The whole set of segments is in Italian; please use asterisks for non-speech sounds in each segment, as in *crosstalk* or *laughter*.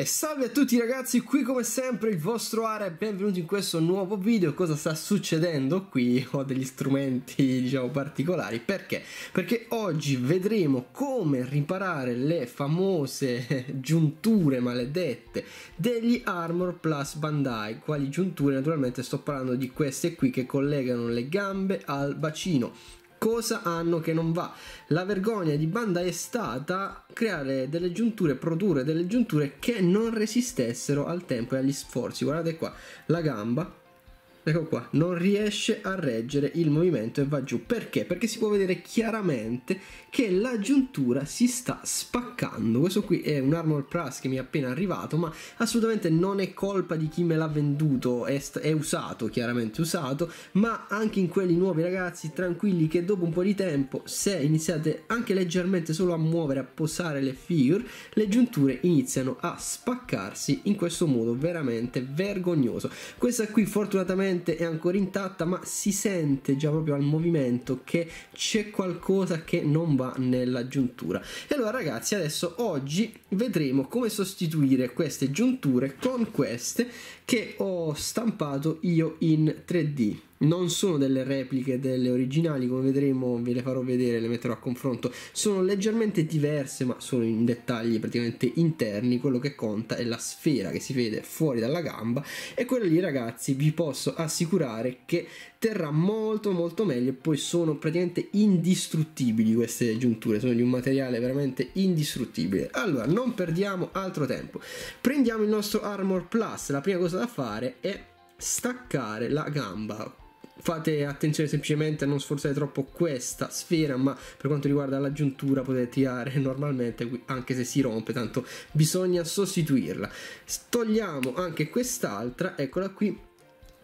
E salve a tutti ragazzi, qui come sempre il vostro Ara e benvenuti in questo nuovo video. Cosa sta succedendo qui? Ho degli strumenti diciamo particolari, perché? Perché oggi vedremo come riparare le famose *laughs* giunture maledette degli Armor Plus Bandai. Quali giunture? Naturalmente sto parlando di queste qui che collegano le gambe al bacino cosa hanno che non va. La vergogna di Banda è stata creare delle giunture, produrre delle giunture che non resistessero al tempo e agli sforzi. Guardate qua, la gamba ecco qua, non riesce a reggere il movimento e va giù. Perché? Perché si può vedere chiaramente che la giuntura si sta spaccando. Questo qui è un Armor Plus che mi è appena arrivato, ma assolutamente non è colpa di chi me l'ha venduto, è, è usato, chiaramente usato, ma anche in quelli nuovi ragazzi, tranquilli che dopo un po' di tempo, se iniziate anche leggermente solo a muovere, a posare le figure, le giunture iniziano a spaccarsi in questo modo veramente vergognoso. Questa qui fortunatamente sicuramente è ancora intatta ma si sente già proprio al movimento che c'è qualcosa che non va nella giuntura e allora ragazzi adesso oggi vedremo come sostituire queste giunture con queste che ho stampato io in 3D non sono delle repliche delle originali, come vedremo ve le farò vedere, le metterò a confronto, sono leggermente diverse ma sono in dettagli praticamente interni, quello che conta è la sfera che si vede fuori dalla gamba e quella lì ragazzi vi posso assicurare che terrà molto molto meglio e poi sono praticamente indistruttibili queste giunture, sono di un materiale veramente indistruttibile. Allora non perdiamo altro tempo, prendiamo il nostro Armor Plus, la prima cosa da fare è staccare la gamba fate attenzione semplicemente a non sforzare troppo questa sfera ma per quanto riguarda la giuntura potete tirare *laughs* normalmente anche se si rompe tanto bisogna sostituirla togliamo anche quest'altra eccola qui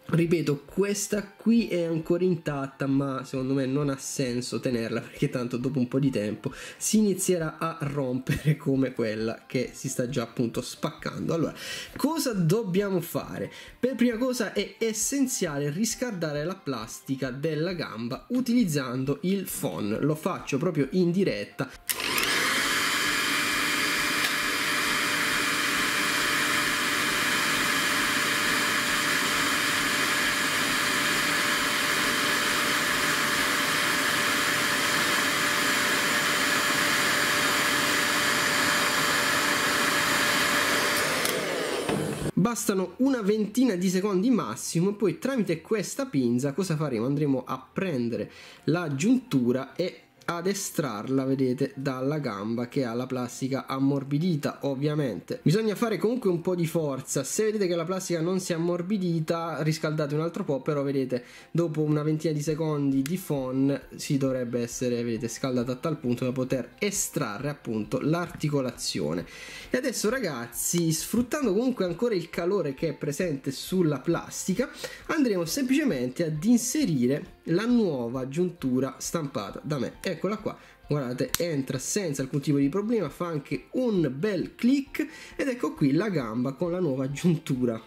Ripeto, questa qui è ancora intatta, ma secondo me non ha senso tenerla perché tanto dopo un po' di tempo si inizierà a rompere *laughs* come quella che si sta già appunto spaccando. Allora, cosa dobbiamo fare? Per prima cosa è essenziale riscaldare la plastica della gamba utilizzando il phon. Lo faccio proprio in diretta. Bastano una ventina di secondi massimo e poi tramite questa pinza cosa faremo? Andremo a prendere la giuntura e ad estrarla, vedete, dalla gamba che ha la plastica ammorbidita, ovviamente. Bisogna fare comunque un po' di forza. Se vedete che la plastica non si è ammorbidita, riscaldate un altro po', però vedete, dopo una ventina di secondi di phon si dovrebbe essere, vedete, scaldata a tal punto da poter estrarre appunto l'articolazione. E adesso ragazzi, sfruttando comunque ancora il calore che è presente sulla plastica, andremo semplicemente ad inserire la nuova giuntura stampata da me. Ecco eccola qua guardate entra senza alcun tipo di problema fa anche un bel click ed ecco qui la gamba con la nuova giuntura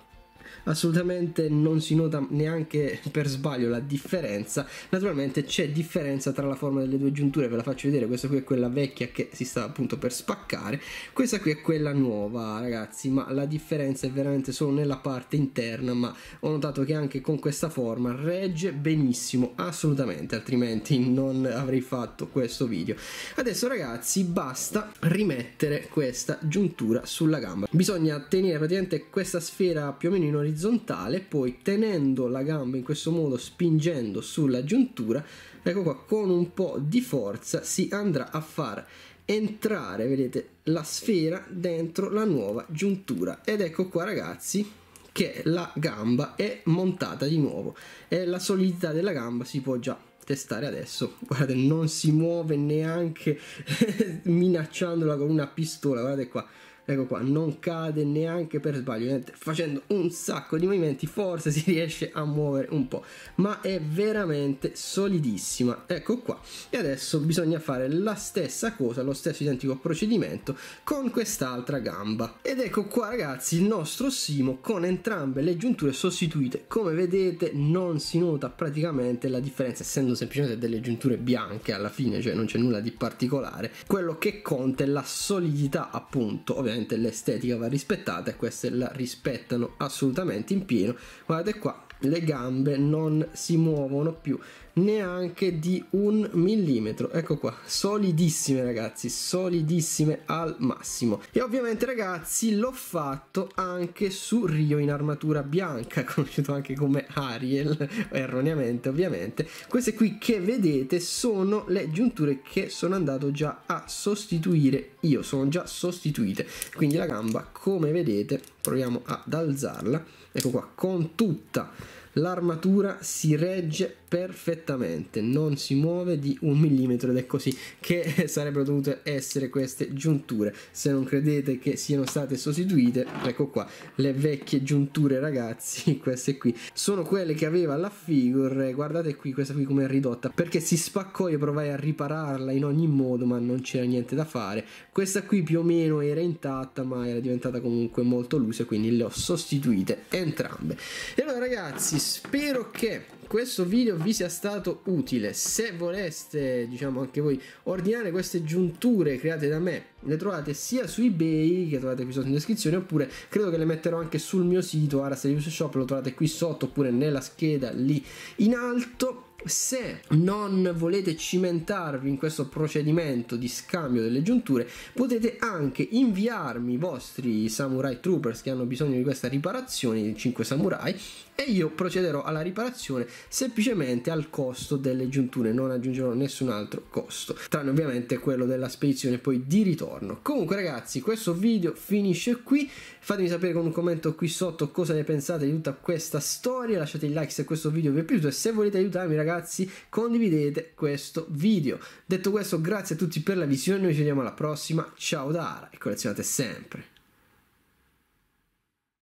assolutamente non si nota neanche per sbaglio la differenza naturalmente c'è differenza tra la forma delle due giunture ve la faccio vedere questa qui è quella vecchia che si sta appunto per spaccare questa qui è quella nuova ragazzi ma la differenza è veramente solo nella parte interna ma ho notato che anche con questa forma regge benissimo assolutamente altrimenti non avrei fatto questo video adesso ragazzi basta rimettere questa giuntura sulla gamba bisogna tenere praticamente questa sfera più o meno in orizzontale orizzontale, poi tenendo la gamba in questo modo, spingendo sulla giuntura, ecco qua, con un po' di forza si andrà a far entrare, vedete, la sfera dentro la nuova giuntura. Ed ecco qua ragazzi che la gamba è montata di nuovo e la solidità della gamba si può già testare adesso. Guardate, non si muove neanche *laughs* minacciandola con una pistola, guardate qua ecco qua non cade neanche per sbaglio facendo un sacco di movimenti forse si riesce a muovere un po' ma è veramente solidissima ecco qua e adesso bisogna fare la stessa cosa lo stesso identico procedimento con quest'altra gamba ed ecco qua ragazzi il nostro simo con entrambe le giunture sostituite come vedete non si nota praticamente la differenza essendo semplicemente delle giunture bianche alla fine cioè non c'è nulla di particolare quello che conta è la solidità appunto ovviamente assolutamente l'estetica va rispettata e queste la rispettano assolutamente in pieno. Guardate qua, le gambe non si muovono più neanche di un millimetro ecco qua solidissime ragazzi solidissime al massimo e ovviamente ragazzi l'ho fatto anche su Rio in armatura bianca *laughs* conosciuto anche come Ariel erroneamente ovviamente queste qui che vedete sono le giunture che sono andato già a sostituire io sono già sostituite quindi la gamba come vedete proviamo ad alzarla ecco qua con tutta l'armatura si regge perfettamente, non si muove di un millimetro ed è così che *laughs* sarebbero dovute essere queste giunture. Se non credete che siano state sostituite, ecco qua, le vecchie giunture ragazzi, *laughs* queste qui, sono quelle che aveva la figure, guardate qui questa qui come è ridotta, perché si spaccò, io provai a ripararla in ogni modo ma non c'era niente da fare. Questa qui più o meno era intatta ma era diventata comunque molto lusa quindi le ho sostituite entrambe. E allora ragazzi spero che questo video vi sia stato utile se voleste diciamo anche voi ordinare queste giunture create da me le trovate sia su ebay che trovate qui sotto in descrizione oppure credo che le metterò anche sul mio sito Arasterius Shop lo trovate qui sotto oppure nella scheda lì in alto se non volete cimentarvi in questo procedimento di scambio delle giunture potete anche inviarmi i vostri samurai troopers che hanno bisogno di questa riparazione i 5 samurai e io procederò alla riparazione semplicemente al costo delle giunture, non aggiungerò nessun altro costo, tranne ovviamente quello della spedizione poi di ritorno. Comunque ragazzi, questo video finisce qui, fatemi sapere con un commento qui sotto cosa ne pensate di tutta questa storia, lasciate il like se questo video vi è piaciuto e se volete aiutarmi ragazzi condividete questo video. Detto questo, grazie a tutti per la visione, noi ci vediamo alla prossima, ciao da Ara e collezionate sempre.